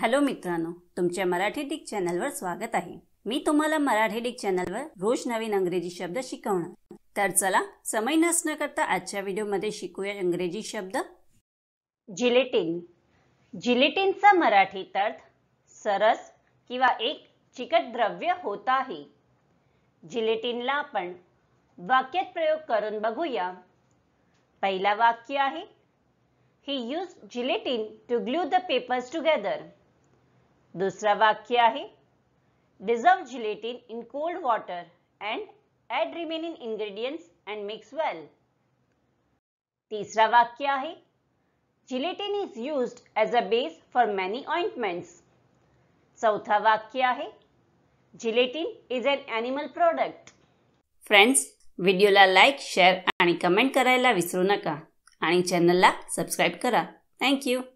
hello मित्रांनो तुमच्या Marathi Dick चॅनलवर स्वागत आहे मी तुम्हाला मराठी डिक चॅनलवर रोज नवीन अंग्रेजी शब्द शिकवणार तर चला समय नसणं करता आजच्या व्हिडिओमध्ये शिकूया इंग्रजी शब्द जिलेटिन जिलेटिनचा मराठीत अर्थ सरस किंवा एक चिकट द्रव्य होत आहे जिलेटिनला आपण वाक्यात प्रयोग करून बघूया पहिला वाक्य आहे he use gelatin to glue the papers together दुसरा वाक्य आहे dissolve gelatin in cold water and add remaining ingredients and mix well तिसरा वाक्य आहे gelatin is used as a base for many ointments चौथा वाक्य आहे gelatin is an animal product friends व्हिडिओला लाईक शेअर आणि कमेंट करायला विसरू नका आणि चॅनलला सबस्क्राईब करा थँक्यू